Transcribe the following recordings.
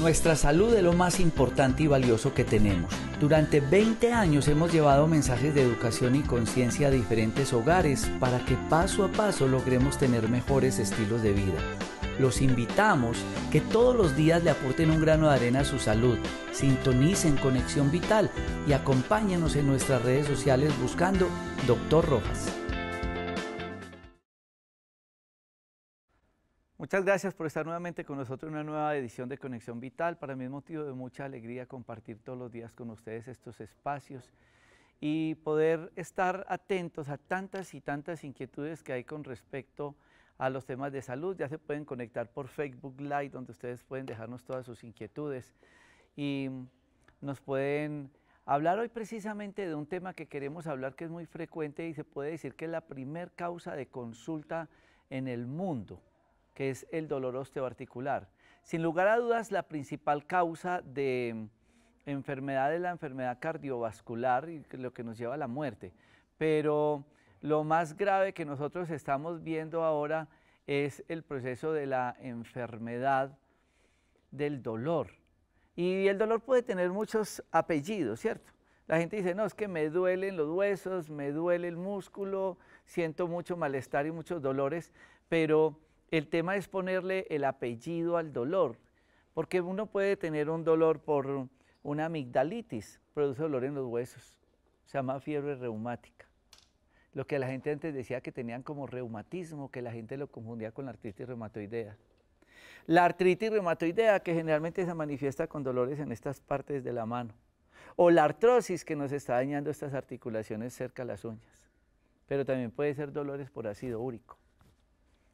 Nuestra salud es lo más importante y valioso que tenemos. Durante 20 años hemos llevado mensajes de educación y conciencia a diferentes hogares para que paso a paso logremos tener mejores estilos de vida. Los invitamos que todos los días le aporten un grano de arena a su salud, sintonicen Conexión Vital y acompáñenos en nuestras redes sociales buscando Doctor Rojas. Muchas gracias por estar nuevamente con nosotros en una nueva edición de Conexión Vital. Para mí es motivo de mucha alegría compartir todos los días con ustedes estos espacios y poder estar atentos a tantas y tantas inquietudes que hay con respecto a los temas de salud. Ya se pueden conectar por Facebook Live, donde ustedes pueden dejarnos todas sus inquietudes y nos pueden hablar hoy precisamente de un tema que queremos hablar que es muy frecuente y se puede decir que es la primer causa de consulta en el mundo que es el dolor osteoarticular. Sin lugar a dudas, la principal causa de enfermedad es la enfermedad cardiovascular y lo que nos lleva a la muerte. Pero lo más grave que nosotros estamos viendo ahora es el proceso de la enfermedad del dolor. Y el dolor puede tener muchos apellidos, ¿cierto? La gente dice, no, es que me duelen los huesos, me duele el músculo, siento mucho malestar y muchos dolores, pero el tema es ponerle el apellido al dolor, porque uno puede tener un dolor por una amigdalitis, produce dolor en los huesos, se llama fiebre reumática. Lo que la gente antes decía que tenían como reumatismo, que la gente lo confundía con la artritis reumatoidea. La artritis reumatoidea, que generalmente se manifiesta con dolores en estas partes de la mano. O la artrosis, que nos está dañando estas articulaciones cerca de las uñas. Pero también puede ser dolores por ácido úrico.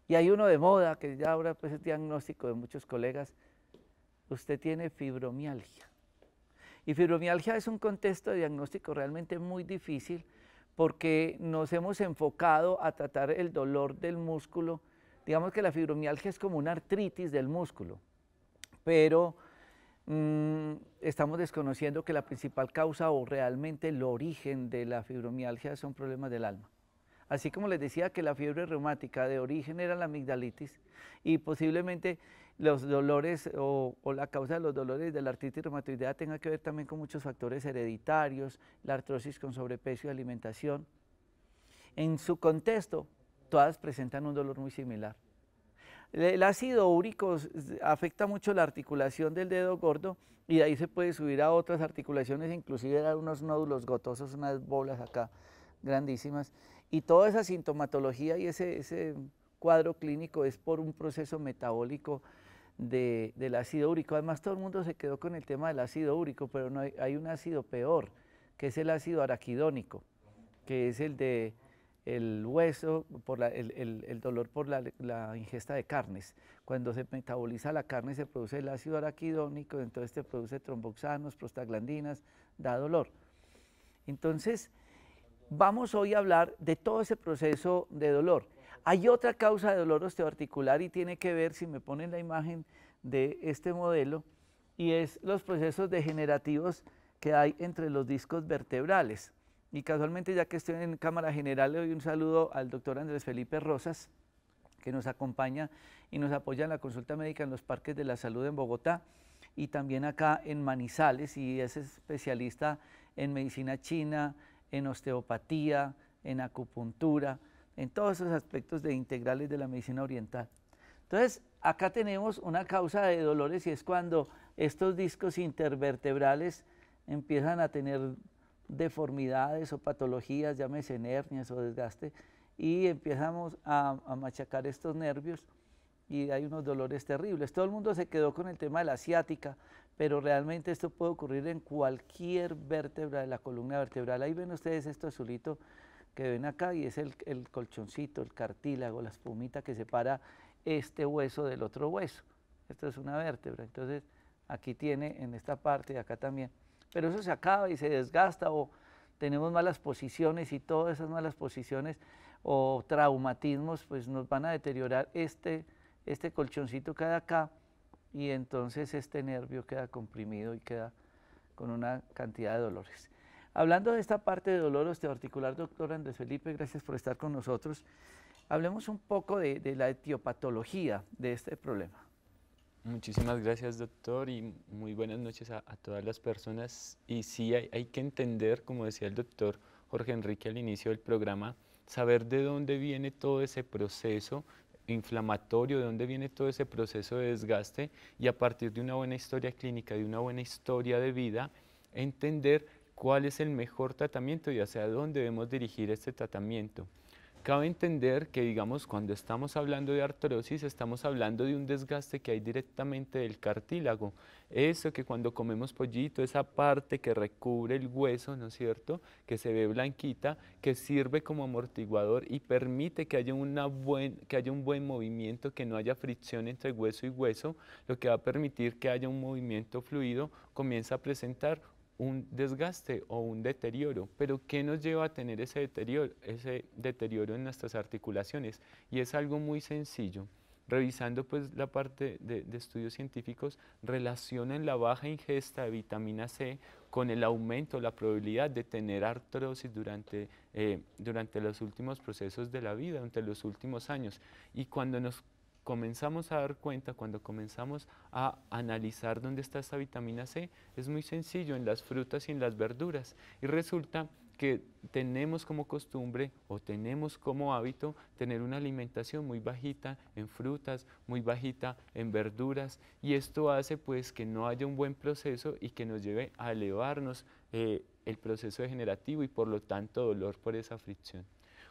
Y hay uno de moda, que ya ahora pues es diagnóstico de muchos colegas, usted tiene fibromialgia. Y fibromialgia es un contexto diagnóstico realmente muy difícil porque nos hemos enfocado a tratar el dolor del músculo. Digamos que la fibromialgia es como una artritis del músculo, pero mm, estamos desconociendo que la principal causa o realmente el origen de la fibromialgia son problemas del alma. Así como les decía que la fiebre reumática de origen era la amigdalitis y posiblemente los dolores o, la causa de los dolores de la artritis reumatoidea tenga que ver también con muchos factores hereditarios, la artrosis con sobrepeso y alimentación. En su contexto, todas presentan un dolor muy similar. El ácido úrico afecta mucho la articulación del dedo gordo y de ahí se puede subir a otras articulaciones, inclusive a unos nódulos gotosos, unas bolas acá grandísimas. Y toda esa sintomatología y ese, cuadro clínico es por un proceso metabólico del ácido úrico. Además, todo el mundo se quedó con el tema del ácido úrico, pero no hay, un ácido peor, que es el ácido araquidónico, que es el de el hueso, por el, dolor por la, la, ingesta de carnes. Cuando se metaboliza la carne se produce el ácido araquidónico, entonces te produce tromboxanos, prostaglandinas, da dolor. Entonces, Vamos hoy a hablar de todo ese proceso de dolor. Hay otra causa de dolor osteoarticular y tiene que ver, si me ponen la imagen de este modelo, y es los procesos degenerativos que hay entre los discos vertebrales. Y casualmente, ya que estoy en Cámara General, le doy un saludo al doctor Andrés Felipe Rosas, que nos acompaña y nos apoya en la consulta médica en los parques de la salud en Bogotá y también acá en Manizales, y es especialista en medicina china, en osteopatía, en acupuntura, en todos esos aspectos de integrales de la medicina oriental. Entonces, acá tenemos una causa de dolores y es cuando estos discos intervertebrales empiezan a tener deformidades o patologías, llámese hernias o desgaste, y empezamos a machacar estos nervios y hay unos dolores terribles. Todo el mundo se quedó con el tema de la asiática, pero realmente esto puede ocurrir en cualquier vértebra de la columna vertebral. Ahí ven ustedes esto azulito que ven acá y es el, colchoncito, el cartílago, la espumita que separa este hueso del otro hueso. Esto es una vértebra, entonces aquí tiene en esta parte y acá también. Pero eso se acaba y se desgasta o tenemos malas posiciones y todas esas malas posiciones o traumatismos pues nos van a deteriorar este este colchoncito queda acá y entonces este nervio queda comprimido y queda con una cantidad de dolores. Hablando de esta parte de dolor osteoarticular, doctor Andrés Felipe, gracias por estar con nosotros. Hablemos un poco de, la etiopatología de este problema. Muchísimas gracias, doctor, y muy buenas noches a, todas las personas. Y sí, hay, que entender, como decía el doctor Jorge Enrique al inicio del programa, saber de dónde viene todo ese proceso inflamatorio, de dónde viene todo ese proceso de desgaste y a partir de una buena historia clínica, de una buena historia de vida, entender cuál es el mejor tratamiento y hacia dónde debemos dirigir este tratamiento. Cabe entender que, digamos, cuando estamos hablando de artrosis, estamos hablando de un desgaste que hay directamente del cartílago. Eso que cuando comemos pollito, esa parte que recubre el hueso, ¿no es cierto?, que se ve blanquita, que sirve como amortiguador y permite que haya, buen, que haya un buen movimiento, que no haya fricción entre hueso y hueso, lo que va a permitir que haya un movimiento fluido, comienza a presentar un desgaste o un deterioro. Pero ¿qué nos lleva a tener ese deterioro, ese deterioro en nuestras articulaciones? Y es algo muy sencillo. Revisando pues la parte de, estudios científicos, relacionan la baja ingesta de vitamina C con el aumento, la probabilidad de tener artrosis durante, eh, durante los últimos procesos de la vida, durante los últimos años. Y cuando nos comenzamos a dar cuenta, cuando comenzamos a analizar dónde está esta vitamina C, es muy sencillo, en las frutas y en las verduras. Y resulta que tenemos como costumbre o tenemos como hábito tener una alimentación muy bajita en frutas, muy bajita en verduras y esto hace pues que no haya un buen proceso y que nos lleve a elevarnos eh, el proceso degenerativo y por lo tanto dolor por esa fricción.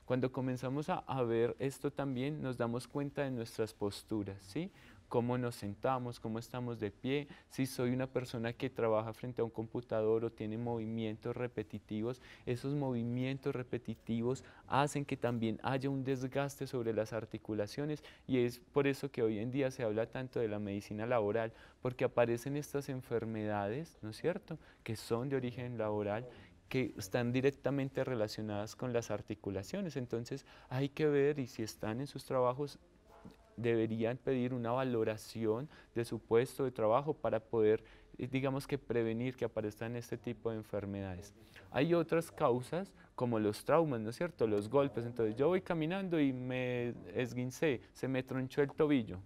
Cuando comenzamos a, ver esto también nos damos cuenta de nuestras posturas, ¿sí? Cómo nos sentamos, cómo estamos de pie, si soy una persona que trabaja frente a un computador o tiene movimientos repetitivos, esos movimientos repetitivos hacen que también haya un desgaste sobre las articulaciones y es por eso que hoy en día se habla tanto de la medicina laboral, porque aparecen estas enfermedades, ¿no es cierto?, que son de origen laboral que están directamente relacionadas con las articulaciones. Entonces hay que ver y si están en sus trabajos deberían pedir una valoración de su puesto de trabajo para poder, eh, digamos que prevenir que aparezcan este tipo de enfermedades. Hay otras causas como los traumas, ¿no es cierto? Los golpes. Entonces yo voy caminando y me esguincé, se me tronchó el tobillo.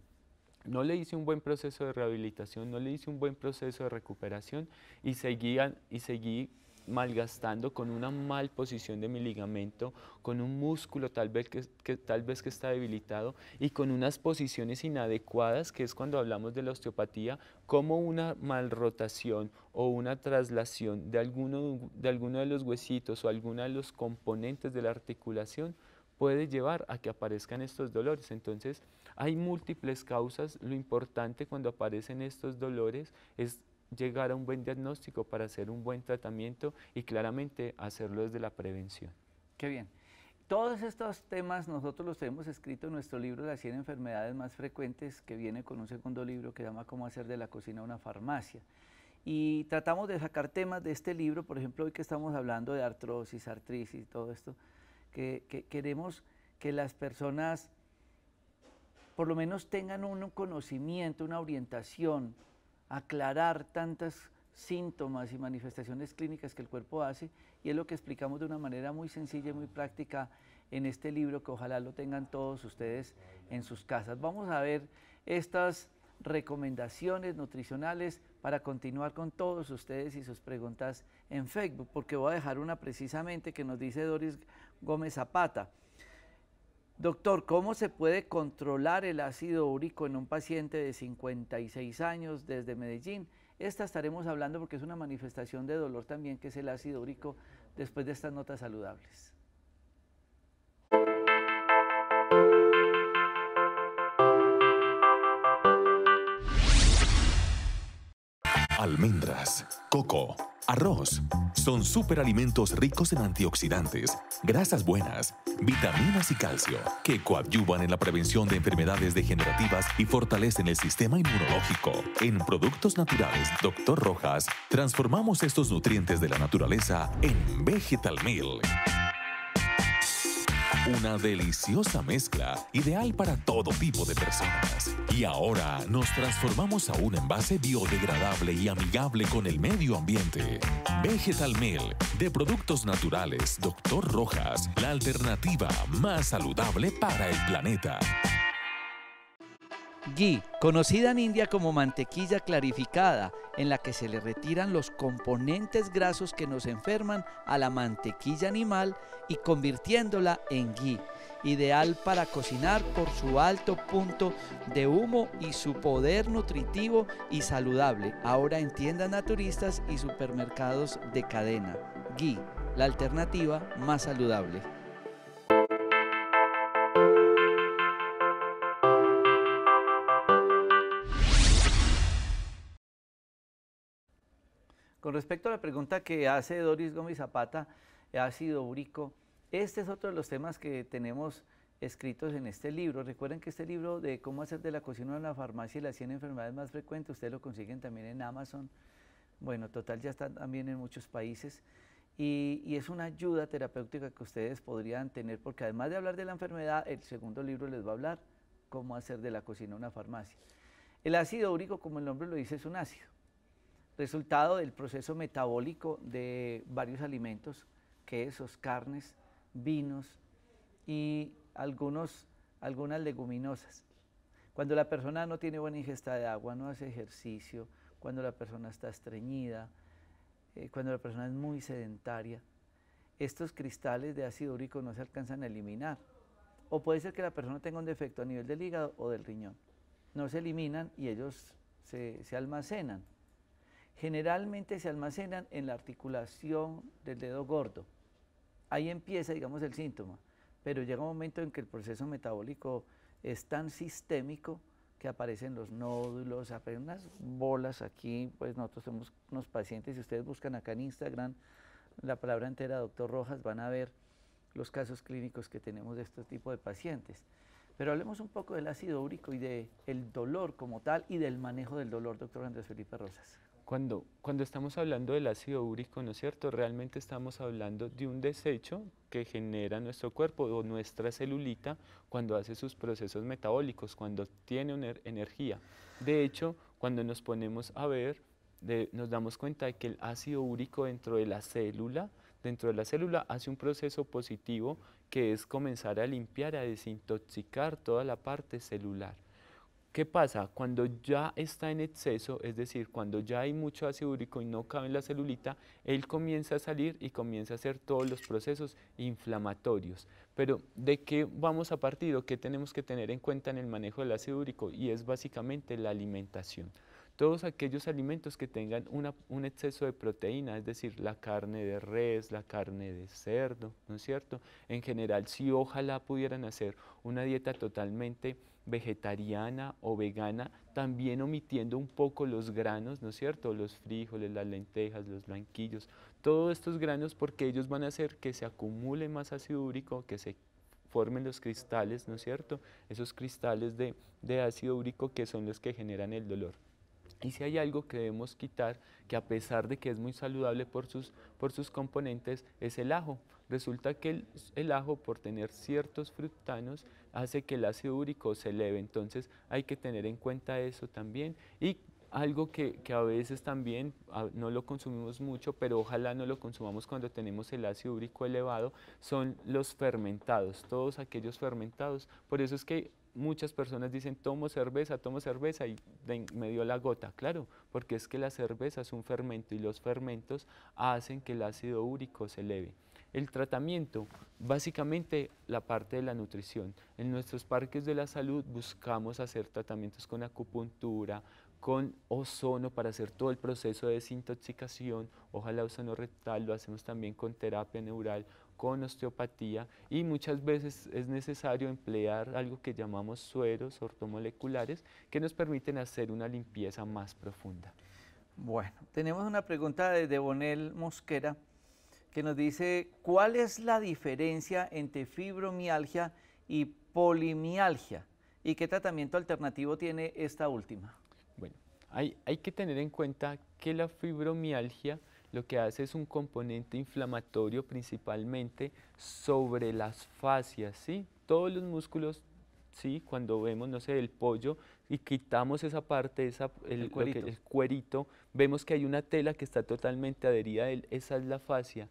No le hice un buen proceso de rehabilitación, no le hice un buen proceso de recuperación y seguían y seguí malgastando con una mal posición de mi ligamento, con un músculo tal vez que, tal vez que está debilitado y con unas posiciones inadecuadas, que es cuando hablamos de la osteopatía, como una mal rotación o una traslación de alguno, de alguno de los huesitos o alguna de los componentes de la articulación puede llevar a que aparezcan estos dolores. Entonces, hay múltiples causas. Lo importante cuando aparecen estos dolores es llegar a un buen diagnóstico, para hacer un buen tratamiento y claramente hacerlo desde la prevención. Qué bien. Todos estos temas nosotros los tenemos escrito en nuestro libro Las 100 enfermedades más frecuentes, que viene con un segundo libro que se llama Cómo hacer de la cocina una farmacia. Y tratamos de sacar temas de este libro, por ejemplo, hoy que estamos hablando de artrosis, artritis y todo esto, que queremos que las personas por lo menos tengan un conocimiento, una orientación aclarar tantas síntomas y manifestaciones clínicas que el cuerpo hace y es lo que explicamos de una manera muy sencilla y muy práctica en este libro que ojalá lo tengan todos ustedes en sus casas. Vamos a ver estas recomendaciones nutricionales para continuar con todos ustedes y sus preguntas en Facebook, porque voy a dejar una precisamente que nos dice Doris Gómez Zapata. Doctor, ¿cómo se puede controlar el ácido úrico en un paciente de 56 años desde Medellín? Esta estaremos hablando porque es una manifestación de dolor también, que es el ácido úrico, después de estas notas saludables. Almendras, coco Arroz. Son superalimentos ricos en antioxidantes, grasas buenas, vitaminas y calcio, que coadyuvan en la prevención de enfermedades degenerativas y fortalecen el sistema inmunológico. En productos naturales, Dr. Rojas, transformamos estos nutrientes de la naturaleza en Vegetal Meal. Una deliciosa mezcla ideal para todo tipo de personas. Y ahora nos transformamos a un envase biodegradable y amigable con el medio ambiente. Vegetal Meal, de productos naturales, Doctor Rojas, la alternativa más saludable para el planeta. Ghee, conocida en India como mantequilla clarificada, en la que se le retiran los componentes grasos que nos enferman a la mantequilla animal y convirtiéndola en ghee, ideal para cocinar por su alto punto de humo y su poder nutritivo y saludable, ahora en tiendas naturistas y supermercados de cadena. Ghee, la alternativa más saludable. Con respecto a la pregunta que hace Doris Gómez Zapata, eh, ácido úrico, este es otro de los temas que tenemos escritos en este libro. Recuerden que este libro de cómo hacer de la cocina una farmacia y las 100 enfermedades más frecuentes, ustedes lo consiguen también en Amazon. Bueno, total ya está también en muchos países. Y, y, es una ayuda terapéutica que ustedes podrían tener, porque además de hablar de la enfermedad, el segundo libro les va a hablar cómo hacer de la cocina una farmacia. El ácido úrico, como el nombre lo dice, es un ácido resultado del proceso metabólico de varios alimentos, quesos, carnes, vinos y algunos, algunas leguminosas. Cuando la persona no tiene buena ingesta de agua, no hace ejercicio, cuando la persona está estreñida, eh, cuando la persona es muy sedentaria, estos cristales de ácido úrico no se alcanzan a eliminar. O puede ser que la persona tenga un defecto a nivel del hígado o del riñón. No se eliminan y ellos se almacenan generalmente se almacenan en la articulación del dedo gordo. Ahí empieza, digamos, el síntoma, pero llega un momento en que el proceso metabólico es tan sistémico que aparecen los nódulos, aparecen unas bolas aquí, pues nosotros somos unos pacientes, si ustedes buscan acá en Instagram la palabra entera doctor Rojas, van a ver los casos clínicos que tenemos de este tipo de pacientes. Pero hablemos un poco del ácido úrico y del dolor como tal y del manejo del dolor, doctor Andrés Felipe Rosas. Cuando, estamos hablando del ácido úrico, ¿no es cierto? Realmente estamos hablando de un desecho que genera nuestro cuerpo o nuestra celulita cuando hace sus procesos metabólicos, cuando tiene energía. De hecho, cuando nos ponemos a ver, nos damos cuenta de que el ácido úrico dentro de la célula, dentro de la célula hace un proceso positivo que es comenzar a limpiar, a desintoxicar toda la parte celular. ¿Qué pasa? Cuando ya está en exceso, es decir, cuando ya hay mucho ácido úrico y no cabe en la celulita, él comienza a salir y comienza a hacer todos los procesos inflamatorios. Pero ¿de qué vamos a partir o qué tenemos que tener en cuenta en el manejo del ácido úrico? Y es básicamente la alimentación todos aquellos alimentos que tengan un exceso de proteína, es decir, la carne de res, la carne de cerdo, ¿no es cierto? En general, si ojalá pudieran hacer una dieta totalmente vegetariana o vegana, también omitiendo un poco los granos, ¿no es cierto? Los frijoles, las lentejas, los blanquillos, todos estos granos porque ellos van a hacer que se acumule más ácido úrico, que se formen los cristales, ¿no es cierto? Esos cristales de ácido úrico que son los que generan el dolor. Y si hay algo que debemos quitar, que a pesar de que es muy saludable por sus, por sus componentes, es el ajo. Resulta que el, ajo, por tener ciertos fructanos, hace que el ácido úrico se eleve. Entonces hay que tener en cuenta eso también. Y algo que, a veces también ah, no lo consumimos mucho, pero ojalá no lo consumamos cuando tenemos el ácido úrico elevado, son los fermentados, todos aquellos fermentados. Por eso es que muchas personas dicen, tomo cerveza, tomo cerveza y me dio la gota. Claro, porque es que la cerveza es un fermento y los fermentos hacen que el ácido úrico se eleve. El tratamiento, básicamente la parte de la nutrición. En nuestros parques de la salud buscamos hacer tratamientos con acupuntura, con ozono para hacer todo el proceso de desintoxicación, ojalá ozono rectal, lo hacemos también con terapia neural con osteopatía y muchas veces es necesario emplear algo que llamamos sueros ortomoleculares que nos permiten hacer una limpieza más profunda. Bueno, tenemos una pregunta de Bonel Mosquera que nos dice, ¿cuál es la diferencia entre fibromialgia y polimialgia? ¿Y qué tratamiento alternativo tiene esta última? Bueno, hay, hay que tener en cuenta que la fibromialgia lo que hace es un componente inflamatorio principalmente sobre las fascias, ¿sí? Todos los músculos, ¿sí? Cuando vemos, no sé, el pollo y quitamos esa parte, esa, el, cuerito. el cuerito, vemos que hay una tela que está totalmente adherida a él, esa es la fascia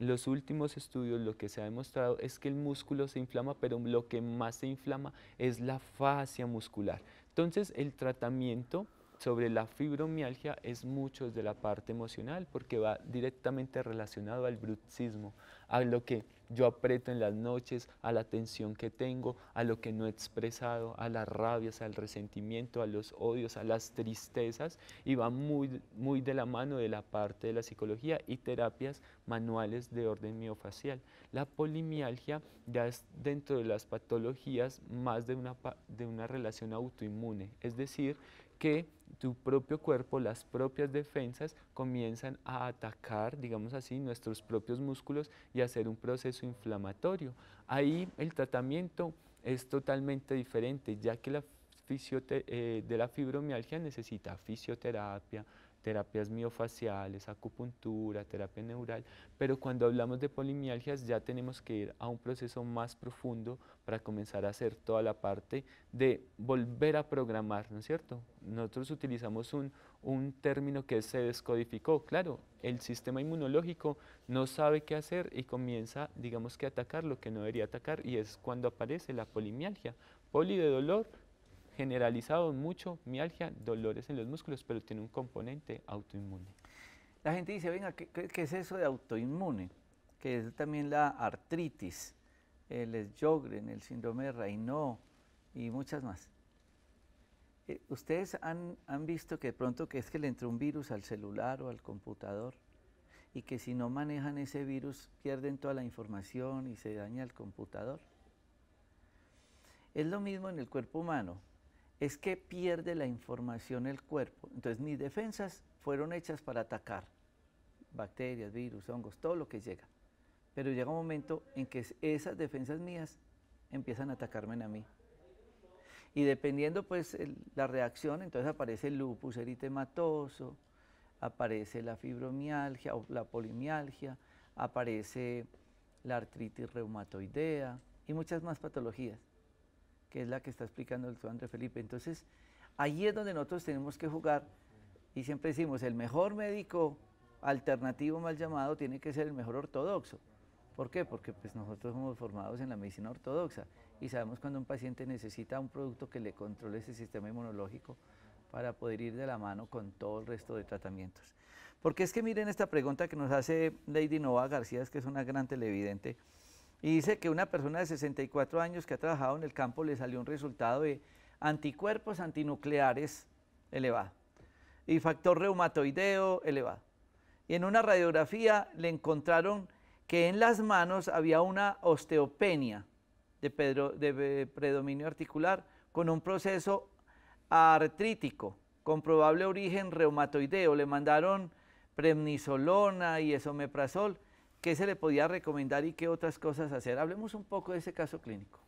los últimos estudios lo que se ha demostrado es que el músculo se inflama, pero lo que más se inflama es la fascia muscular. Entonces, el tratamiento sobre la fibromialgia es mucho de la parte emocional, porque va directamente relacionado al bruxismo, a lo que yo aprieto en las noches, a la tensión que tengo, a lo que no he expresado, a las rabias, al resentimiento, a los odios, a las tristezas, y va muy, muy de la mano de la parte de la psicología y terapias manuales de orden miofacial. La polimialgia ya es dentro de las patologías más de una, de una relación autoinmune, es decir, que tu propio cuerpo, las propias defensas comienzan a atacar, digamos así, nuestros propios músculos y hacer un proceso inflamatorio. Ahí el tratamiento es totalmente diferente, ya que la eh, de la fibromialgia necesita fisioterapia, terapias miofaciales, acupuntura, terapia neural, pero cuando hablamos de polimialgias ya tenemos que ir a un proceso más profundo para comenzar a hacer toda la parte de volver a programar, ¿no es cierto? Nosotros utilizamos un, un término que se descodificó, claro, el sistema inmunológico no sabe qué hacer y comienza, digamos que a atacar lo que no debería atacar y es cuando aparece la polimialgia, poli de dolor, generalizado mucho, mialgia, dolores en los músculos, pero tiene un componente autoinmune. La gente dice, venga, ¿qué, es eso de autoinmune? Que es también la artritis, el Sjogren, el síndrome de Raynaud y muchas más. Eh, ¿Ustedes han, visto que de pronto que es que le entró un virus al celular o al computador y que si no manejan ese virus pierden toda la información y se daña el computador? Es lo mismo en el cuerpo humano es que pierde la información el cuerpo. Entonces mis defensas fueron hechas para atacar bacterias, virus, hongos, todo lo que llega. Pero llega un momento en que esas defensas mías empiezan a atacarme a mí. Y dependiendo pues la reacción, entonces aparece el lupus eritematoso, aparece la fibromialgia o la polimialgia, aparece la artritis reumatoidea y muchas más patologías que es la que está explicando el doctor André Felipe. Entonces, ahí es donde nosotros tenemos que jugar y siempre decimos, el mejor médico alternativo mal llamado tiene que ser el mejor ortodoxo. ¿Por qué? Porque pues, nosotros somos formados en la medicina ortodoxa y sabemos cuando un paciente necesita un producto que le controle ese sistema inmunológico para poder ir de la mano con todo el resto de tratamientos. Porque es que miren esta pregunta que nos hace Lady Nova García, que es una gran televidente. Y dice que una persona de 64 años que ha trabajado en el campo le salió un resultado de anticuerpos antinucleares elevado y factor reumatoideo elevado. Y en una radiografía le encontraron que en las manos había una osteopenia de, predominio articular con un proceso artrítico con probable origen reumatoideo. Le mandaron premnisolona y esomeprazol qué se le podía recomendar y qué otras cosas hacer. Hablemos un poco de ese caso clínico.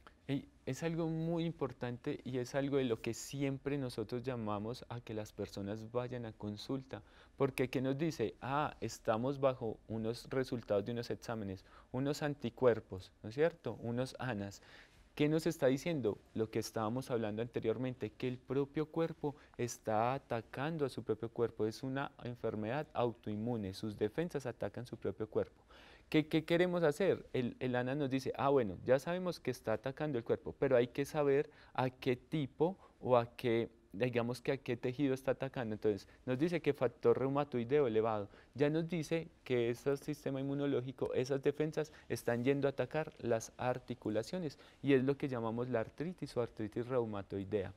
Es algo muy importante y es algo de lo que siempre nosotros llamamos a que las personas vayan a consulta, porque ¿qué nos dice? Ah, estamos bajo unos resultados de unos exámenes, unos anticuerpos, ¿no es cierto? Unos ANAS. ¿Qué nos está diciendo? Lo que estábamos hablando anteriormente, que el propio cuerpo está atacando a su propio cuerpo. Es una enfermedad autoinmune. Sus defensas atacan su propio cuerpo. ¿Qué, queremos hacer? El, el ANA nos dice, ah, bueno, ya sabemos que está atacando el cuerpo, pero hay que saber a qué tipo o a qué digamos que a qué tejido está atacando. Entonces, nos dice que factor reumatoideo elevado. Ya nos dice que ese sistema inmunológico, esas defensas, están yendo a atacar las articulaciones y es lo que llamamos la artritis o artritis reumatoidea.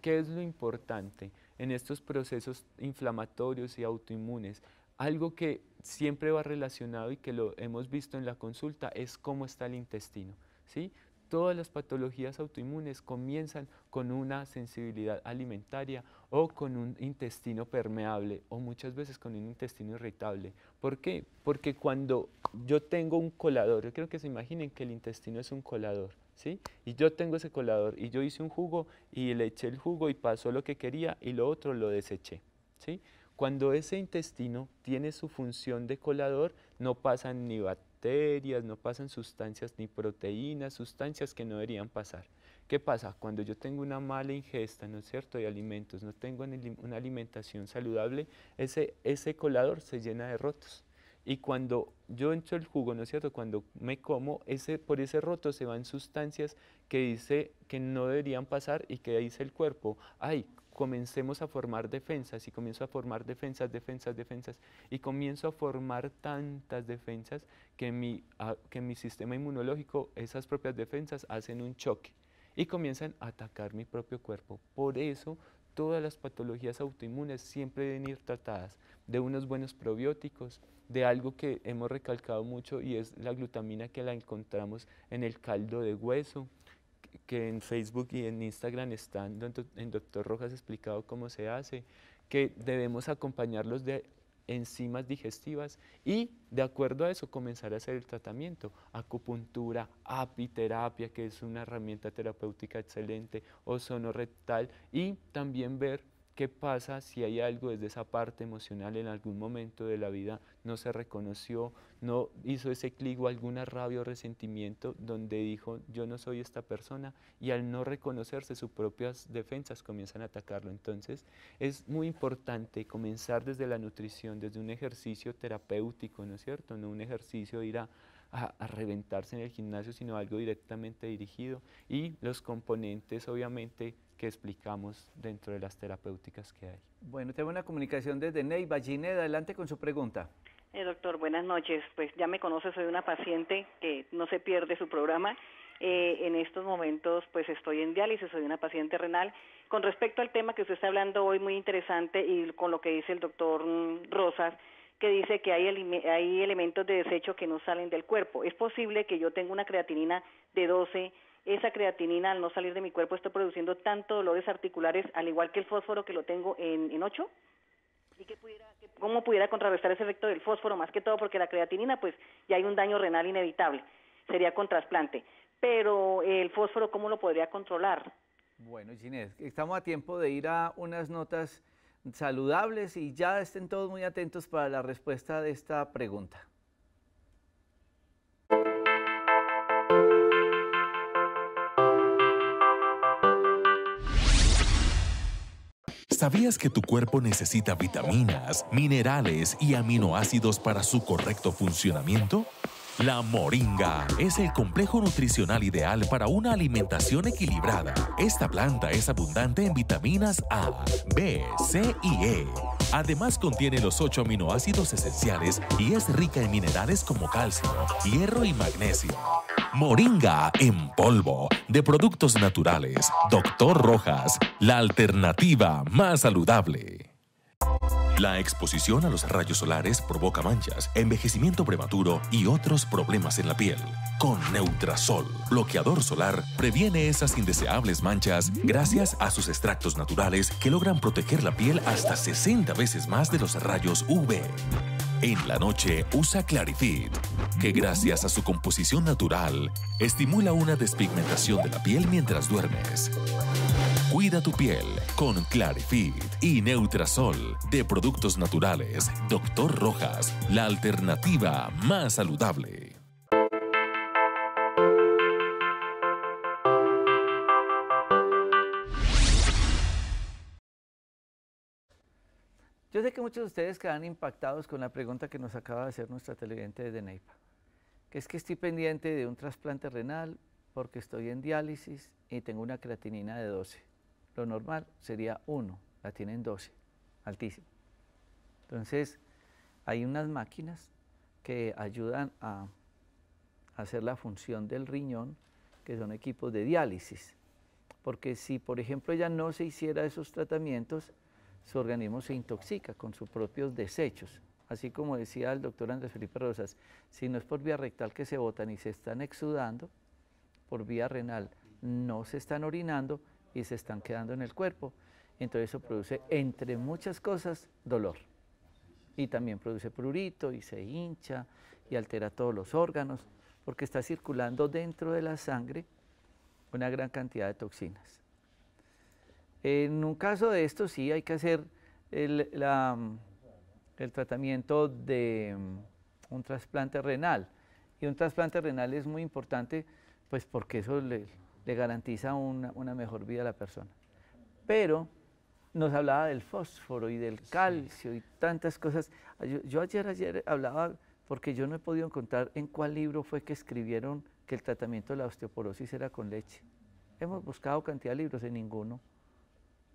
¿Qué es lo importante en estos procesos inflamatorios y autoinmunes? Algo que siempre va relacionado y que lo hemos visto en la consulta es cómo está el intestino. ¿sí? Todas las patologías autoinmunes comienzan con una sensibilidad alimentaria o con un intestino permeable o muchas veces con un intestino irritable. ¿Por qué? Porque cuando yo tengo un colador, yo creo que se imaginen que el intestino es un colador, ¿sí? Y yo tengo ese colador y yo hice un jugo y le eché el jugo y pasó lo que quería y lo otro lo deseché, ¿sí? Cuando ese intestino tiene su función de colador, no pasan ni bacterias bacterias, no pasan sustancias ni proteínas, sustancias que no deberían pasar. ¿Qué pasa? Cuando yo tengo una mala ingesta, ¿no es cierto?, de alimentos, no tengo una alimentación saludable, ese, ese colador se llena de rotos. Y cuando yo entro el jugo, ¿no es cierto? Cuando me como, ese, por ese roto se van sustancias que dice que no deberían pasar y que dice el cuerpo, ay, comencemos a formar defensas y comienzo a formar defensas, defensas, defensas y comienzo a formar tantas defensas que mi, que mi sistema inmunológico, esas propias defensas hacen un choque y comienzan a atacar mi propio cuerpo. Por eso todas las patologías autoinmunes siempre deben ir tratadas de unos buenos probióticos, de algo que hemos recalcado mucho y es la glutamina que la encontramos en el caldo de hueso, que en Facebook y en Instagram están en Doctor Rojas explicado cómo se hace, que debemos acompañarlos de enzimas digestivas y de acuerdo a eso comenzar a hacer el tratamiento, acupuntura, apiterapia, que es una herramienta terapéutica excelente, ozono rectal y también ver qué pasa si hay algo desde esa parte emocional en algún momento de la vida no se reconoció, no hizo ese clic o alguna rabia o resentimiento donde dijo yo no soy esta persona y al no reconocerse sus propias defensas comienzan a atacarlo. Entonces es muy importante comenzar desde la nutrición, desde un ejercicio terapéutico, ¿no es cierto? No un ejercicio de ir a, reventarse en el gimnasio, sino algo directamente dirigido y los componentes obviamente que explicamos dentro de las terapéuticas que hay. Bueno, tenemos una comunicación desde Neiva. Gine, adelante con su pregunta. Eh, doctor, buenas noches. Pues ya me conoce, soy una paciente que no se pierde su programa. Eh, en estos momentos, pues estoy en diálisis, soy una paciente renal. Con respecto al tema que usted está hablando hoy, muy interesante, y con lo que dice el doctor mm, Rosas, que dice que hay, elementos de desecho que no salen del cuerpo. Es posible que yo tenga una creatinina de 12 esa creatinina al no salir de mi cuerpo está produciendo tanto dolores articulares, al igual que el fósforo que lo tengo en, en 8 cómo pudiera contrarrestar ese efecto del fósforo? Más que todo porque la creatinina, pues ya hay un daño renal inevitable, sería con trasplante. Pero eh, el fósforo, ¿cómo lo podría controlar? Bueno, Ginés, estamos a tiempo de ir a unas notas saludables y ya estén todos muy atentos para la respuesta de esta pregunta. ¿Sabías que tu cuerpo necesita vitaminas, minerales y aminoácidos para su correcto funcionamiento? La moringa es el complejo nutricional ideal para una alimentación equilibrada. Esta planta es abundante en vitaminas A, B, C y E Además contiene los 8 aminoácidos esenciales y es rica en minerales como calcio, hierro y magnesio. Moringa en polvo, de productos naturales. Doctor Rojas, la alternativa más saludable. La exposición a los rayos solares provoca manchas, envejecimiento prematuro y otros problemas en la piel. Con Neutrasol, bloqueador solar, previene esas indeseables manchas gracias a sus extractos naturales que logran proteger la piel hasta 60 veces más de los rayos UV. En la noche usa Clarifit, que gracias a su composición natural estimula una despigmentación de la piel mientras duermes. Cuida tu piel con Clarifit y Neutrasol de productos naturales. Doctor Rojas, la alternativa más saludable. Yo que muchos de ustedes quedan impactados con la pregunta que nos acaba de hacer nuestra televidente de Neipa, que es que estoy pendiente de un trasplante renal porque estoy en diálisis y tengo una creatinina de 12. Lo normal sería 1, la tienen 12, altísimo. Entonces, hay unas máquinas que ayudan a hacer la función del riñón, que son equipos de diálisis. Porque si, por ejemplo, ella no se hiciera esos tratamientos, su organismo se intoxica con sus propios desechos. Así como decía el doctor Andrés Felipe Rosas, si no es por vía rectal que se botan y se están exudando, por vía renal no se están orinando y se están quedando en el cuerpo. Entonces eso produce, entre muchas cosas, dolor. Y también produce prurito y se hincha y altera todos los órganos porque está circulando dentro de la sangre una gran cantidad de toxinas. En un caso de esto sí hay que hacer el, tratamiento de mm, un trasplante renal. Y un trasplante renal es muy importante pues porque eso le, garantiza una, mejor vida a la persona. Pero nos hablaba del fósforo y del calcio y tantas cosas. Ah, yo, ayer, ayer hablaba, porque yo no he podido encontrar en cuál libro fue que escribieron que el tratamiento de la osteoporosis era con leche. Hemos buscado cantidad de libros, en ninguno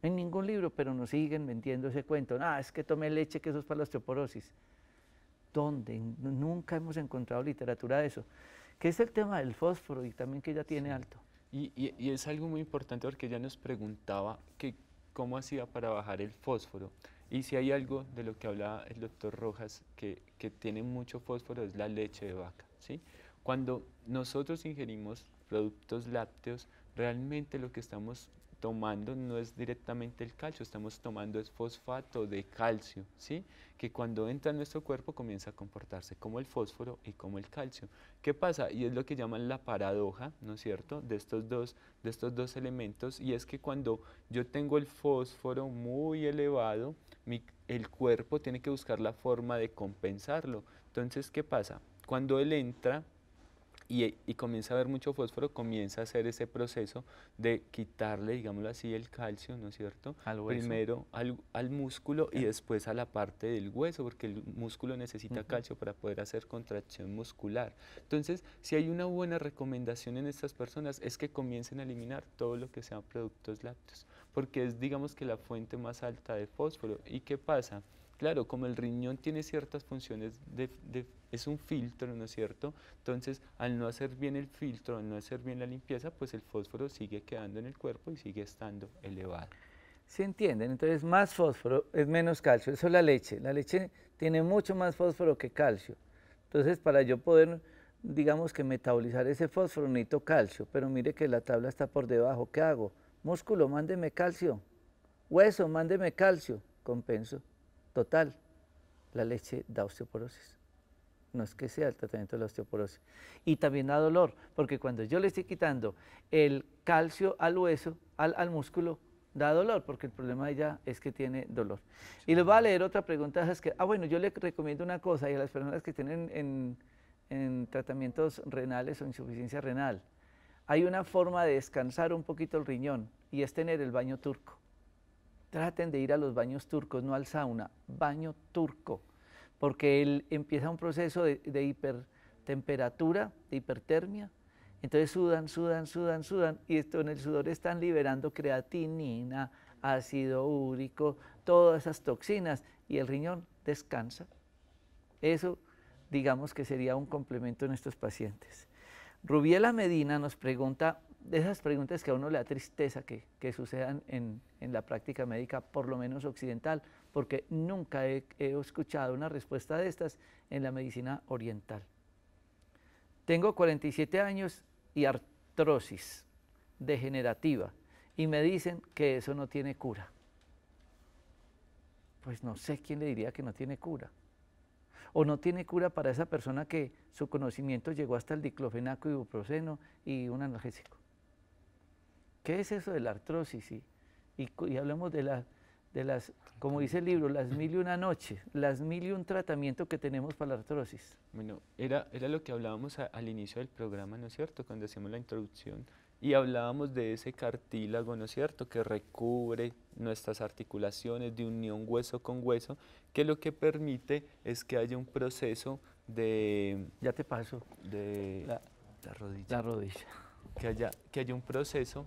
en ningún libro, pero nos siguen vendiendo ese cuento. Ah, es que tomé leche, que eso es para la osteoporosis. ¿Dónde? Nunca hemos encontrado literatura de eso. ¿Qué es el tema del fósforo y también que ya tiene alto. Y, es algo muy importante porque ya nos preguntaba que cómo hacía para bajar el fósforo. Y si hay algo de lo que hablaba el doctor Rojas que, que tiene mucho fósforo es la leche de vaca. ¿sí? Cuando nosotros ingerimos productos lácteos, realmente lo que estamos tomando no es directamente el calcio, estamos tomando es fosfato de calcio, ¿sí? Que cuando entra en nuestro cuerpo comienza a comportarse como el fósforo y como el calcio. ¿Qué pasa? Y es lo que llaman la paradoja, ¿no es cierto?, de estos dos, de estos dos elementos, y es que cuando yo tengo el fósforo muy elevado, el cuerpo tiene que buscar la forma de compensarlo. Entonces, ¿qué pasa? Cuando él entra, y, comienza a haber mucho fósforo, comienza a hacer ese proceso de quitarle, digámoslo así, el calcio, ¿no es cierto? Al Primero al, músculo y después a la parte del hueso, porque el músculo necesita calcio para poder hacer contracción muscular. Entonces, si hay una buena recomendación en estas personas es que comiencen a eliminar todo lo que sean productos lácteos, porque es, digamos que, la fuente más alta de fósforo. ¿Y qué pasa? claro, como el riñón tiene ciertas funciones, es un filtro, ¿no es cierto? Entonces, al no hacer bien el filtro, al no hacer bien la limpieza, pues el fósforo sigue quedando en el cuerpo y sigue estando elevado. ¿Se entienden? Entonces, más fósforo es menos calcio. Eso es la leche. La leche tiene mucho más fósforo que calcio. Entonces, para yo poder, digamos que metabolizar ese fósforo, necesito calcio. Pero mire que la tabla está por debajo. ¿Qué hago? Músculo, mándeme calcio. Hueso, mándeme calcio. Compenso total, la leche da osteoporosis. No es que sea el tratamiento de la osteoporosis. Y también da dolor, porque cuando yo le estoy quitando el calcio al hueso, al, músculo, da dolor, porque el problema de ella es que tiene dolor. Y le voy a leer otra pregunta, es que, ah, bueno, yo le recomiendo una cosa, y a las personas que tienen en, en tratamientos renales o insuficiencia renal, hay una forma de descansar un poquito el riñón, y es tener el baño turco. Traten de ir a los baños turcos, no al sauna, baño turco, porque él empieza un proceso de, hipertemperatura, de hipertermia. Entonces sudan, sudan, sudan, sudan, y esto en el sudor están liberando creatinina, ácido úrico, todas esas toxinas, y el riñón descansa. Eso, digamos que sería un complemento en estos pacientes. Rubiela Medina nos pregunta de esas preguntas que a uno le da tristeza que, sucedan en, la práctica médica, por lo menos occidental, porque nunca he, escuchado una respuesta de estas en la medicina oriental. Tengo 47 años y artrosis degenerativa y me dicen que eso no tiene cura. Pues no sé quién le diría que no tiene cura. O no tiene cura para esa persona que su conocimiento llegó hasta el diclofenaco, y ibuprofeno y un analgésico. ¿Qué es eso de la artrosis? Y, y, hablemos de las, de las, como dice el libro, las mil y una noche, las mil y un tratamiento que tenemos para la artrosis. Bueno, era, era lo que hablábamos al inicio del programa, ¿no es cierto? Cuando hacíamos la introducción y hablábamos de ese cartílago, ¿no es cierto?, que recubre nuestras articulaciones de unión hueso con hueso, que lo que permite es que haya un proceso de... Ya te paso. De la, rodilla. La rodilla. Que haya, que haya un proceso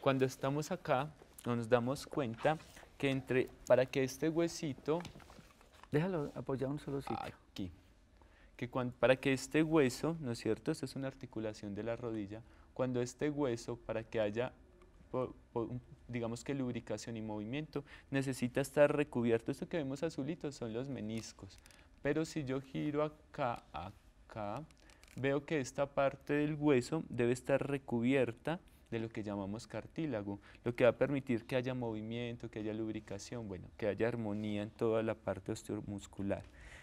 cuando estamos acá, nos damos cuenta que entre, para que este huesito... Déjalo apoyado un solo sitio. Aquí. Que para que este hueso, ¿no es cierto? Esta es una articulación de la rodilla. Cuando este hueso, para que haya, digamos que lubricación y movimiento, necesita estar recubierto. Esto que vemos azulito son los meniscos. Pero si yo giro acá, acá, veo que esta parte del hueso debe estar recubierta de lo que llamamos cartílago, lo que va a permitir que haya movimiento, que haya lubricación, bueno, que haya armonía en toda la parte osteomuscular.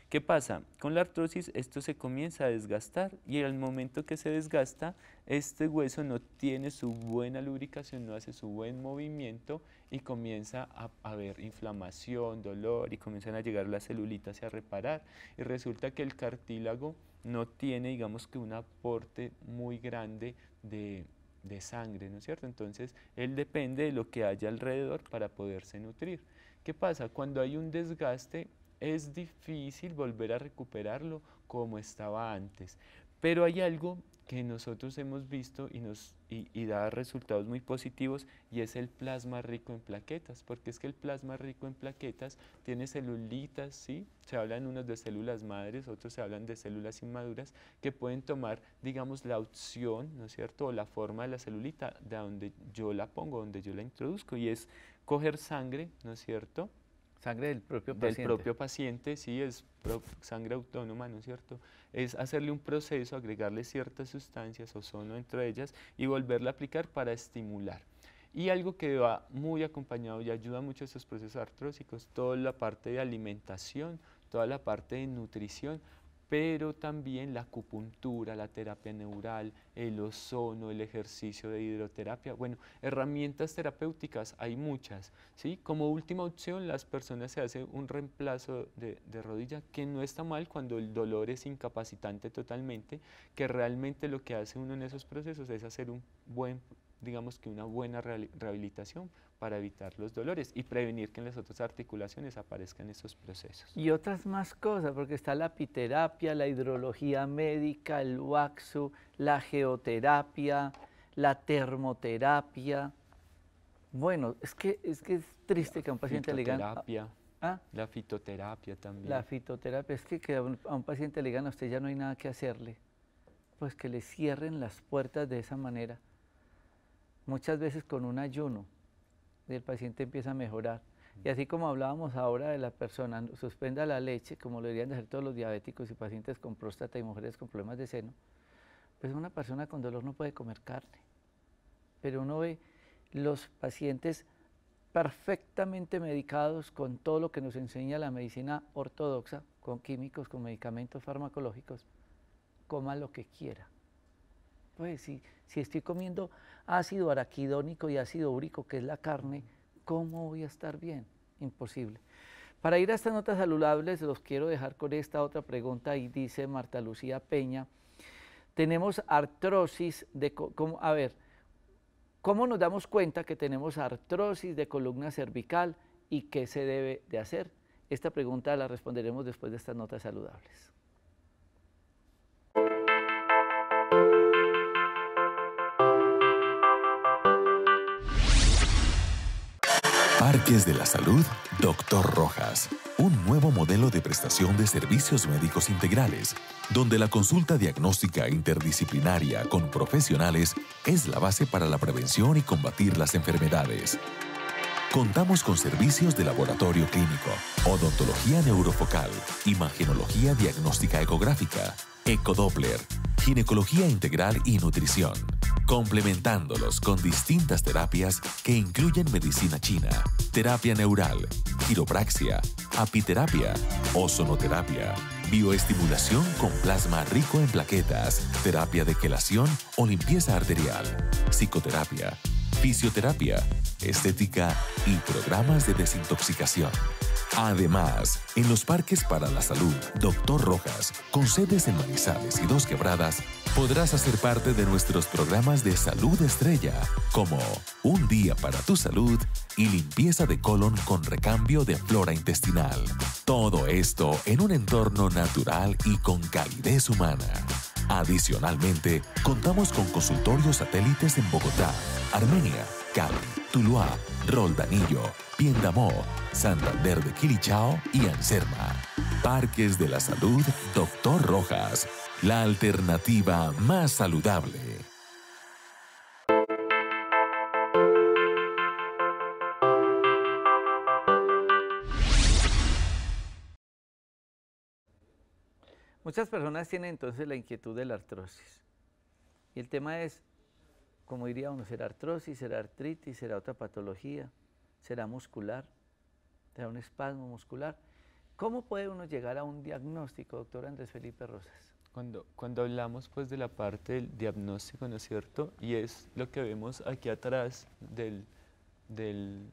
¿Qué pasa? Con la artrosis esto se comienza a desgastar y al momento que se desgasta, este hueso no tiene su buena lubricación, no hace su buen movimiento y comienza a haber inflamación, dolor y comienzan a llegar las celulitas a reparar. Y resulta que el cartílago no tiene, digamos que un aporte muy grande de, de sangre, ¿no es cierto? Entonces, él depende de lo que haya alrededor para poderse nutrir. ¿Qué pasa? Cuando hay un desgaste, es difícil volver a recuperarlo como estaba antes. Pero hay algo que nosotros hemos visto y, nos, y, da resultados muy positivos y es el plasma rico en plaquetas, porque es que el plasma rico en plaquetas tiene celulitas, ¿sí? se hablan unos de células madres, otros se hablan de células inmaduras, que pueden tomar, digamos, la opción, ¿no es cierto?, o la forma de la celulita, de donde yo la pongo, donde yo la introduzco, y es coger sangre, ¿no es cierto?, Sangre del propio paciente. Del propio paciente, sí, es sangre autónoma, ¿no es cierto? Es hacerle un proceso, agregarle ciertas sustancias, o ozono entre ellas, y volverla a aplicar para estimular. Y algo que va muy acompañado y ayuda mucho a estos procesos artrósicos, toda la parte de alimentación, toda la parte de nutrición, pero también la acupuntura, la terapia neural, el ozono, el ejercicio de hidroterapia. Bueno, herramientas terapéuticas hay muchas. ¿sí? Como última opción, las personas se hacen un reemplazo de, de rodilla, que no está mal cuando el dolor es incapacitante totalmente, que realmente lo que hace uno en esos procesos es hacer un buen digamos que una buena rehabilitación para evitar los dolores y prevenir que en las otras articulaciones aparezcan esos procesos. Y otras más cosas, porque está la piterapia, la hidrología médica, el waxu, la geoterapia, la termoterapia. Bueno, es que es, que es triste que a un paciente le gane... ¿ah? ¿Ah? La fitoterapia también. La fitoterapia, es que, a, un, paciente le gane a usted ya no hay nada que hacerle. Pues que le cierren las puertas de esa manera Muchas veces con un ayuno el paciente empieza a mejorar. Y así como hablábamos ahora de la persona, suspenda la leche, como lo deberían de hacer todos los diabéticos y pacientes con próstata y mujeres con problemas de seno, pues una persona con dolor no puede comer carne. Pero uno ve los pacientes perfectamente medicados con todo lo que nos enseña la medicina ortodoxa, con químicos, con medicamentos farmacológicos, coma lo que quiera. Pues si, estoy comiendo ácido araquidónico y ácido úrico, que es la carne, ¿cómo voy a estar bien? Imposible. Para ir a estas notas saludables, los quiero dejar con esta otra pregunta y dice Marta Lucía Peña, tenemos artrosis de, a ver, ¿cómo nos damos cuenta que tenemos artrosis de columna cervical y qué se debe de hacer? Esta pregunta la responderemos después de estas notas saludables. Parques de la Salud, Doctor Rojas. Un nuevo modelo de prestación de servicios médicos integrales, donde la consulta diagnóstica interdisciplinaria con profesionales es la base para la prevención y combatir las enfermedades. Contamos con servicios de laboratorio clínico, odontología neurofocal, imagenología diagnóstica ecográfica, ecodoppler, ginecología integral y nutrición complementándolos con distintas terapias que incluyen medicina china, terapia neural, quiropraxia, apiterapia, ozonoterapia, bioestimulación con plasma rico en plaquetas, terapia de quelación o limpieza arterial, psicoterapia, fisioterapia, estética y programas de desintoxicación. Además, en los parques para la salud Doctor Rojas, con sedes en Manizales y Dos Quebradas, podrás hacer parte de nuestros programas de salud estrella, como Un Día para tu Salud y Limpieza de colon con recambio de flora intestinal. Todo esto en un entorno natural y con calidez humana. Adicionalmente, contamos con consultorios satélites en Bogotá, Armenia, Cali, Tuluá, Roldanillo, Piendamó, Santander de Quilichao y Anserma. Parques de la Salud, Doctor Rojas, la alternativa más saludable. Muchas personas tienen entonces la inquietud de la artrosis. Y el tema es, como diría uno, será artrosis, será artritis, será otra patología, será muscular, será un espasmo muscular. ¿Cómo puede uno llegar a un diagnóstico, doctor Andrés Felipe Rosas? Cuando, cuando hablamos pues de la parte del diagnóstico, ¿no es cierto? Y es lo que vemos aquí atrás del, del,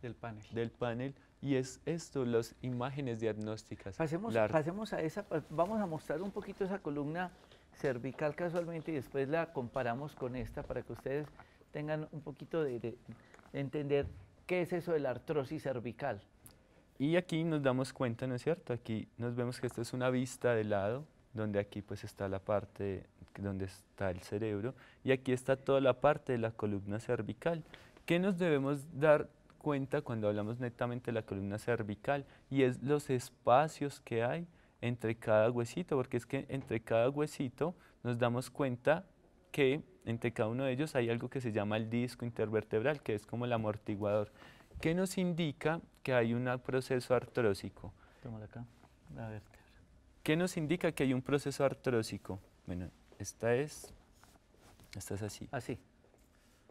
del panel. Del panel. Y es esto, las imágenes diagnósticas. pasemos a esa, vamos a mostrar un poquito esa columna cervical casualmente y después la comparamos con esta para que ustedes tengan un poquito de, entender qué es eso de la artrosis cervical. Y aquí nos damos cuenta, ¿no es cierto? Aquí nos vemos que esta es una vista de lado, donde aquí pues está la parte donde está el cerebro y aquí está toda la parte de la columna cervical. ¿Qué nos debemos dar cuenta cuando hablamos netamente de la columna cervical? Y es los espacios que hay entre cada huesito, porque es que entre cada huesito nos damos cuenta que entre cada uno de ellos hay algo que se llama el disco intervertebral, que es como el amortiguador, que nos indica que hay un proceso artrósico. ¿Qué nos indica que hay un proceso artrósico? Bueno, esta es, así. Así.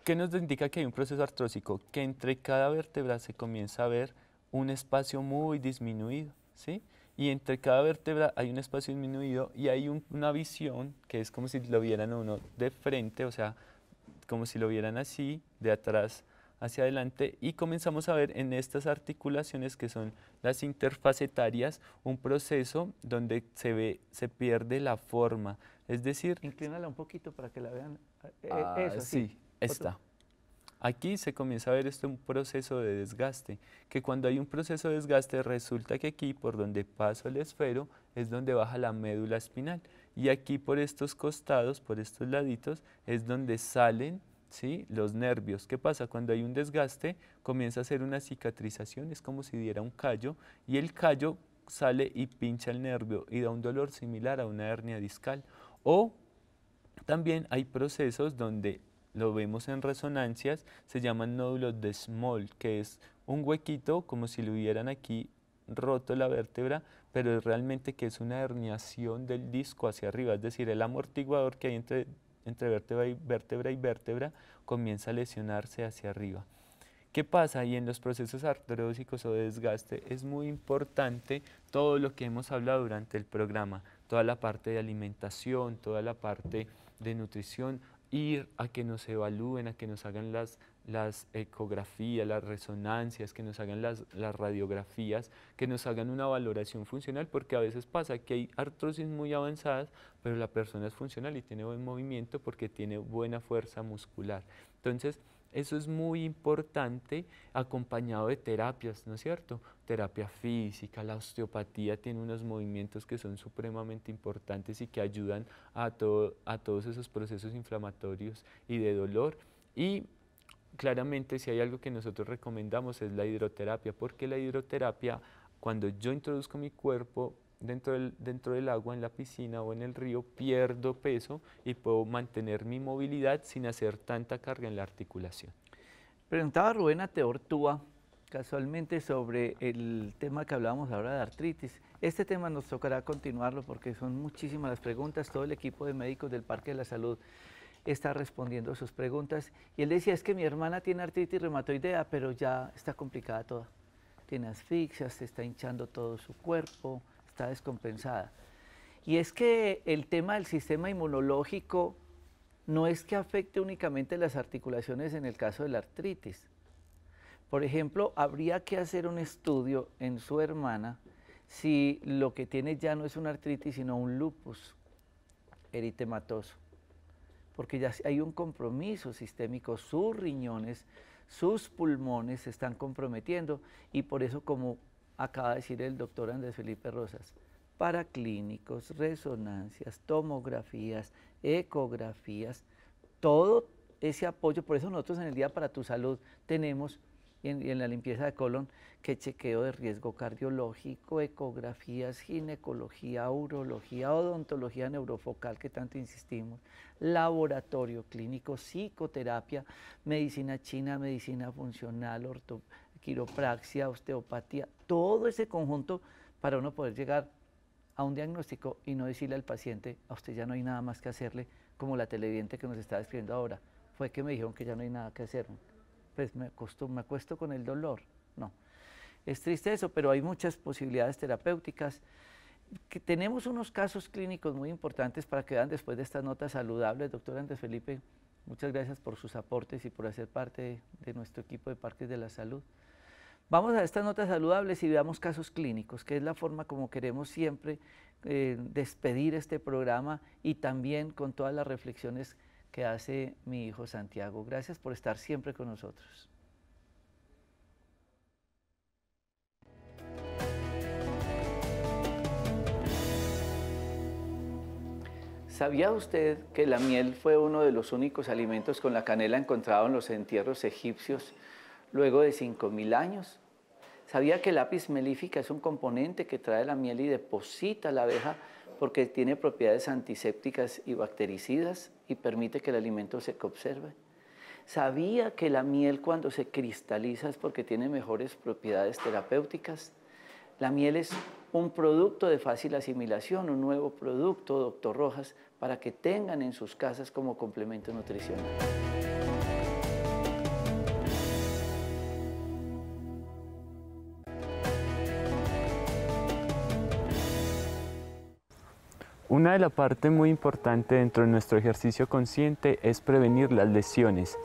¿Qué nos indica que hay un proceso artrósico? Que entre cada vértebra se comienza a ver un espacio muy disminuido, ¿sí? y entre cada vértebra hay un espacio disminuido y hay una visión que es como si lo vieran uno de frente, o sea, como si lo vieran así, de atrás hacia adelante y comenzamos a ver en estas articulaciones que son las interfacetarias un proceso donde se ve se pierde la forma, es decir, inclínala un poquito para que la vean. Eh, ah, sí. está. Aquí se comienza a ver esto un proceso de desgaste, que cuando hay un proceso de desgaste resulta que aquí, por donde pasa el esfero, es donde baja la médula espinal. Y aquí por estos costados, por estos laditos, es donde salen ¿sí? los nervios. ¿Qué pasa? Cuando hay un desgaste, comienza a ser una cicatrización, es como si diera un callo, y el callo sale y pincha el nervio y da un dolor similar a una hernia discal. O también hay procesos donde lo vemos en resonancias, se llaman nódulos de Small, que es un huequito como si le hubieran aquí roto la vértebra, pero realmente que es una herniación del disco hacia arriba, es decir, el amortiguador que hay entre, vértebra, y vértebra y vértebra comienza a lesionarse hacia arriba. ¿Qué pasa? Y en los procesos artrósicos o de desgaste es muy importante todo lo que hemos hablado durante el programa, toda la parte de alimentación, toda la parte de nutrición, ir a que nos evalúen, a que nos hagan las, las ecografías, las resonancias, que nos hagan las, las, radiografías, que nos hagan una valoración funcional, porque a veces pasa que hay artrosis muy avanzadas, pero la persona es funcional y tiene buen movimiento porque tiene buena fuerza muscular. Entonces, eso es muy importante acompañado de terapias, ¿no es cierto? Terapia física, la osteopatía tiene unos movimientos que son supremamente importantes y que ayudan a, a todos esos procesos inflamatorios y de dolor. Y claramente si hay algo que nosotros recomendamos es la hidroterapia, porque la hidroterapia, cuando yo introduzco mi cuerpo, dentro del, dentro del agua, en la piscina o en el río, pierdo peso y puedo mantener mi movilidad sin hacer tanta carga en la articulación. Preguntaba Rubén Ateortúa casualmente sobre el tema que hablábamos ahora de artritis. Este tema nos tocará continuarlo porque son muchísimas las preguntas. Todo el equipo de médicos del Parque de la Salud está respondiendo sus preguntas. Y él decía, es que mi hermana tiene artritis reumatoidea, pero ya está complicada toda. Tiene asfixias, se está hinchando todo su cuerpo, está descompensada. Y es que el tema del sistema inmunológico no es que afecte únicamente las articulaciones en el caso de la artritis. Por ejemplo, habría que hacer un estudio en su hermana si lo que tiene ya no es una artritis, sino un lupus eritematoso. Porque ya hay un compromiso sistémico, sus riñones, sus pulmones se están comprometiendo y por eso como acaba de decir el doctor Andrés Felipe Rosas, para clínicos, resonancias, tomografías, ecografías, todo ese apoyo. Por eso nosotros en el Día para tu Salud tenemos y en, la limpieza de colon, que chequeo de riesgo cardiológico, ecografías, ginecología, urología, odontología neurofocal, que tanto insistimos, laboratorio clínico, psicoterapia, medicina china, medicina funcional, orto, quiropraxia, osteopatía, todo ese conjunto para uno poder llegar a un diagnóstico y no decirle al paciente, a usted ya no hay nada más que hacerle, como la televidente que nos está describiendo ahora. Fue que me dijeron que ya no hay nada que hacer. Pues me, me acuesto con el dolor. No. Es triste eso, pero hay muchas posibilidades terapéuticas. tenemos unos casos clínicos muy importantes para que vean después de estas notas saludables. Doctor Andrés Felipe, muchas gracias por sus aportes y por hacer parte de nuestro equipo de Parques de la Salud. Vamos a estas notas saludables y veamos casos clínicos, que es la forma como queremos siempre eh, despedir este programa y también con todas las reflexiones que hace mi hijo Santiago. Gracias por estar siempre con nosotros. ¿Sabía usted que la miel fue uno de los únicos alimentos con la canela encontrado en los entierros egipcios luego de 5.000 años. Sabía que el lápiz melífica es un componente que trae la miel y deposita la abeja porque tiene propiedades antisépticas y bactericidas y permite que el alimento se conserve. Sabía que la miel cuando se cristaliza es porque tiene mejores propiedades terapéuticas. La miel es un producto de fácil asimilación, un nuevo producto, doctor Rojas, para que tengan en sus casas como complemento nutricional. Una de las partes muy importantes dentro de nuestro ejercicio consciente es prevenir las lesiones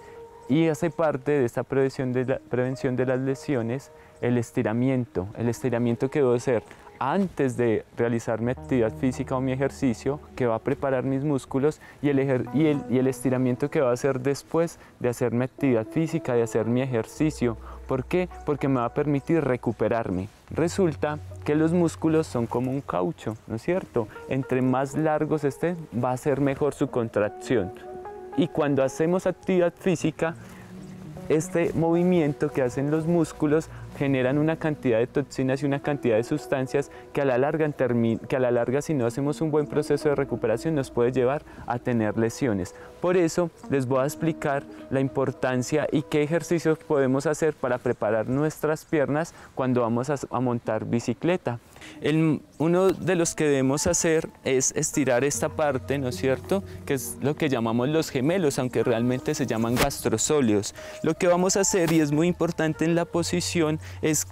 y hace parte de esta prevención de, la, prevención de las lesiones el estiramiento, el estiramiento que debe hacer antes de realizar mi actividad física o mi ejercicio que va a preparar mis músculos y el, y el, estiramiento que va a hacer después de hacer mi actividad física, de hacer mi ejercicio. ¿Por qué? Porque me va a permitir recuperarme. Resulta que los músculos son como un caucho, ¿no es cierto? Entre más largos estén, va a ser mejor su contracción. Y cuando hacemos actividad física, este movimiento que hacen los músculos generan una cantidad de toxinas y una cantidad de sustancias que a la larga, que a la larga si no hacemos un buen proceso de recuperación nos puede llevar a tener lesiones. Por eso les voy a explicar la importancia y qué ejercicios podemos hacer para preparar nuestras piernas cuando vamos a montar bicicleta uno de los que debemos hacer es estirar esta parte, ¿no es cierto? Que es lo que llamamos los gemelos, aunque realmente se llaman gastrosóleos. Lo que vamos a hacer, y es muy importante en la posición, es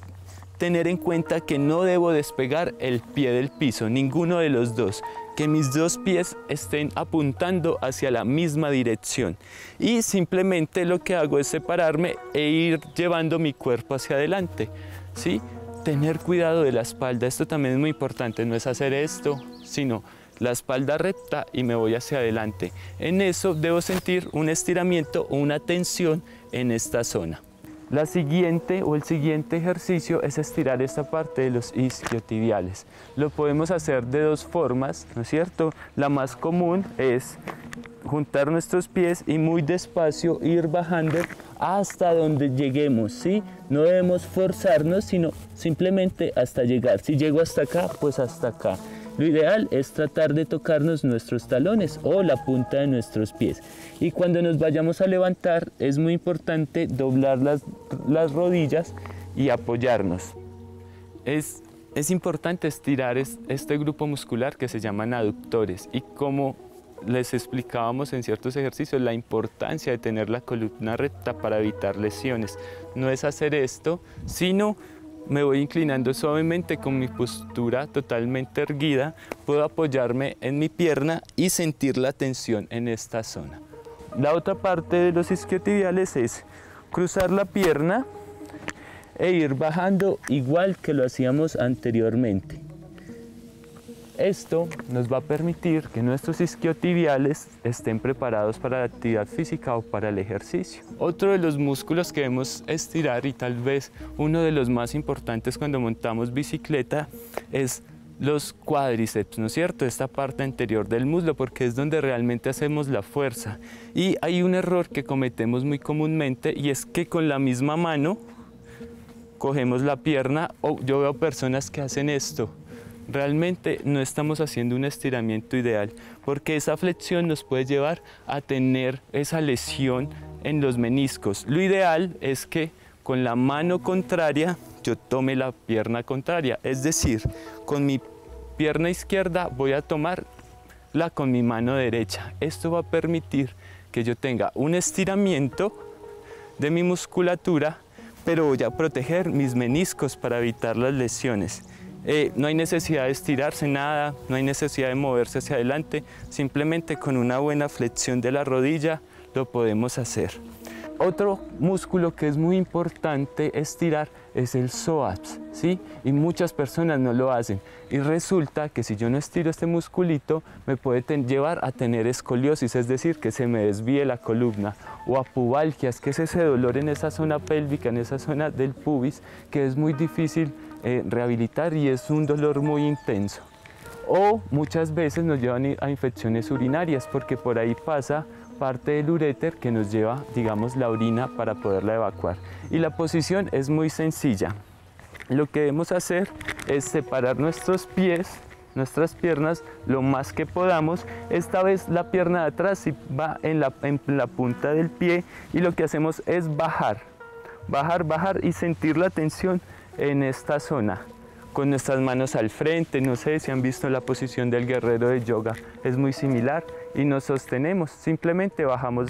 tener en cuenta que no debo despegar el pie del piso, ninguno de los dos que mis dos pies estén apuntando hacia la misma dirección. Y simplemente lo que hago es separarme e ir llevando mi cuerpo hacia adelante. ¿sí? tener cuidado de la espalda, esto también es muy importante, no es hacer esto, sino la espalda recta y me voy hacia adelante. En eso debo sentir un estiramiento o una tensión en esta zona. La siguiente o el siguiente ejercicio es estirar esta parte de los isquiotibiales. Lo podemos hacer de dos formas, ¿no es cierto? La más común es juntar nuestros pies y muy despacio ir bajando hasta donde lleguemos, ¿sí? No debemos forzarnos, sino simplemente hasta llegar. Si llego hasta acá, pues hasta acá. Lo ideal es tratar de tocarnos nuestros talones o la punta de nuestros pies. Y cuando nos vayamos a levantar es muy importante doblar las, las rodillas y apoyarnos. Es, es importante estirar este grupo muscular que se llaman aductores y como les explicábamos en ciertos ejercicios la importancia de tener la columna recta para evitar lesiones. No es hacer esto, sino me voy inclinando suavemente con mi postura totalmente erguida, puedo apoyarme en mi pierna y sentir la tensión en esta zona. La otra parte de los isquiotibiales es cruzar la pierna e ir bajando igual que lo hacíamos anteriormente. Esto nos va a permitir que nuestros isquiotibiales estén preparados para la actividad física o para el ejercicio. Otro de los músculos que debemos estirar y tal vez uno de los más importantes cuando montamos bicicleta es los cuádriceps, ¿no es cierto? Esta parte anterior del muslo, porque es donde realmente hacemos la fuerza. Y hay un error que cometemos muy comúnmente y es que con la misma mano cogemos la pierna o yo veo personas que hacen esto realmente no estamos haciendo un estiramiento ideal, porque esa flexión nos puede llevar a tener esa lesión en los meniscos. Lo ideal es que con la mano contraria yo tome la pierna contraria, es decir, con mi pierna izquierda voy a la con mi mano derecha. Esto va a permitir que yo tenga un estiramiento de mi musculatura, pero voy a proteger mis meniscos para evitar las lesiones. Eh, no hay necesidad de estirarse nada, no hay necesidad de moverse hacia adelante, simplemente con una buena flexión de la rodilla lo podemos hacer. Otro músculo que es muy importante estirar es el psoas, ¿sí? Y muchas personas no lo hacen. Y resulta que si yo no estiro este musculito, me puede llevar a tener escoliosis, es decir, que se me desvíe la columna, o pubalgias, que es ese dolor en esa zona pélvica, en esa zona del pubis, que es muy difícil eh, rehabilitar y es un dolor muy intenso. O muchas veces nos llevan a infecciones urinarias porque por ahí pasa parte del uréter que nos lleva, digamos, la orina para poderla evacuar. Y la posición es muy sencilla. Lo que debemos hacer es separar nuestros pies, nuestras piernas, lo más que podamos. Esta vez la pierna de atrás va en la, en la punta del pie y lo que hacemos es bajar, bajar, bajar y sentir la tensión en esta zona con nuestras manos al frente, no sé si han visto la posición del guerrero de yoga, es muy similar y nos sostenemos, simplemente bajamos,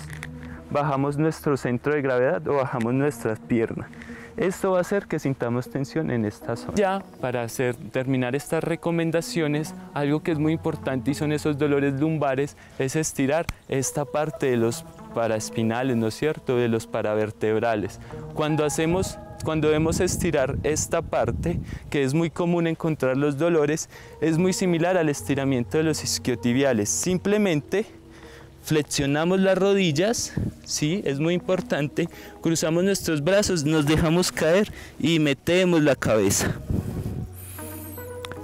bajamos nuestro centro de gravedad o bajamos nuestras piernas. Esto va a hacer que sintamos tensión en esta zona. Ya para hacer, terminar estas recomendaciones, algo que es muy importante y son esos dolores lumbares, es estirar esta parte de los paraespinales, ¿no es cierto?, de los paravertebrales. Cuando hacemos cuando debemos estirar esta parte, que es muy común encontrar los dolores, es muy similar al estiramiento de los isquiotibiales. Simplemente flexionamos las rodillas, ¿sí? es muy importante, cruzamos nuestros brazos, nos dejamos caer y metemos la cabeza.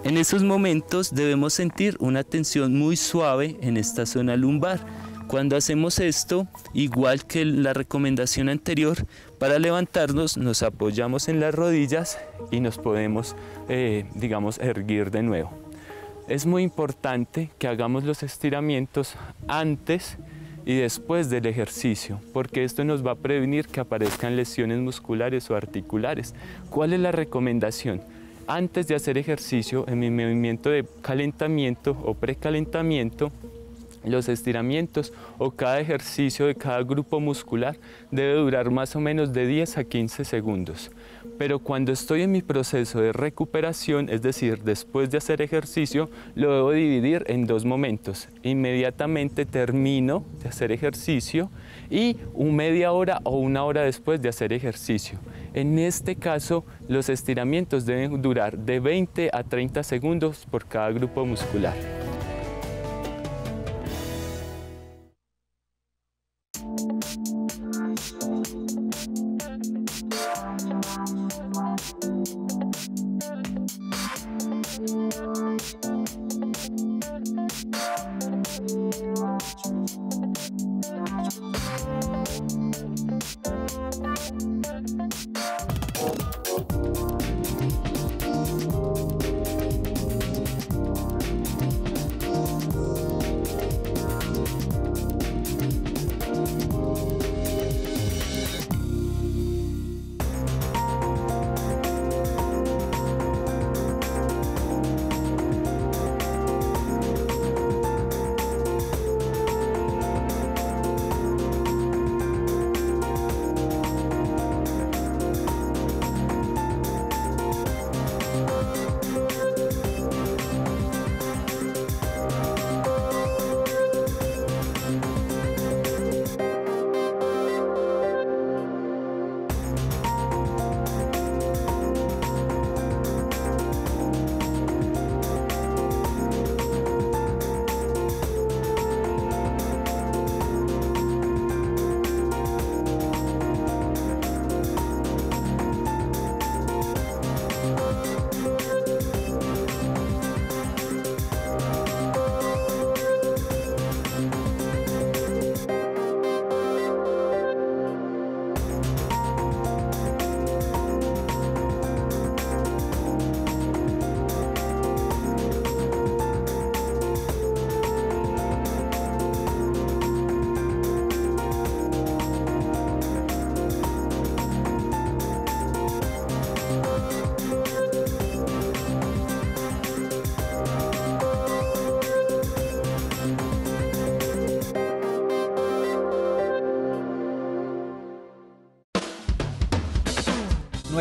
En esos momentos debemos sentir una tensión muy suave en esta zona lumbar cuando hacemos esto, igual que la recomendación anterior, para levantarnos nos apoyamos en las rodillas y nos podemos, eh, digamos, erguir de nuevo. Es muy importante que hagamos los estiramientos antes y después del ejercicio, porque esto nos va a prevenir que aparezcan lesiones musculares o articulares. ¿Cuál es la recomendación? Antes de hacer ejercicio, en mi movimiento de calentamiento o precalentamiento, los estiramientos o cada ejercicio de cada grupo muscular debe durar más o menos de 10 a 15 segundos. Pero cuando estoy en mi proceso de recuperación, es decir, después de hacer ejercicio, lo debo dividir en dos momentos. Inmediatamente termino de hacer ejercicio y un media hora o una hora después de hacer ejercicio. En este caso, los estiramientos deben durar de 20 a 30 segundos por cada grupo muscular.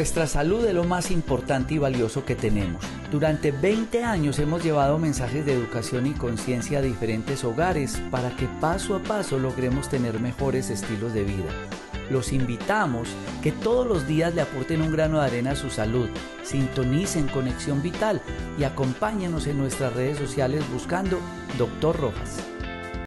Nuestra salud es lo más importante y valioso que tenemos. Durante 20 años hemos llevado mensajes de educación y conciencia a diferentes hogares para que paso a paso logremos tener mejores estilos de vida. Los invitamos que todos los días le aporten un grano de arena a su salud, sintonicen Conexión Vital y acompáñenos en nuestras redes sociales buscando Doctor Rojas.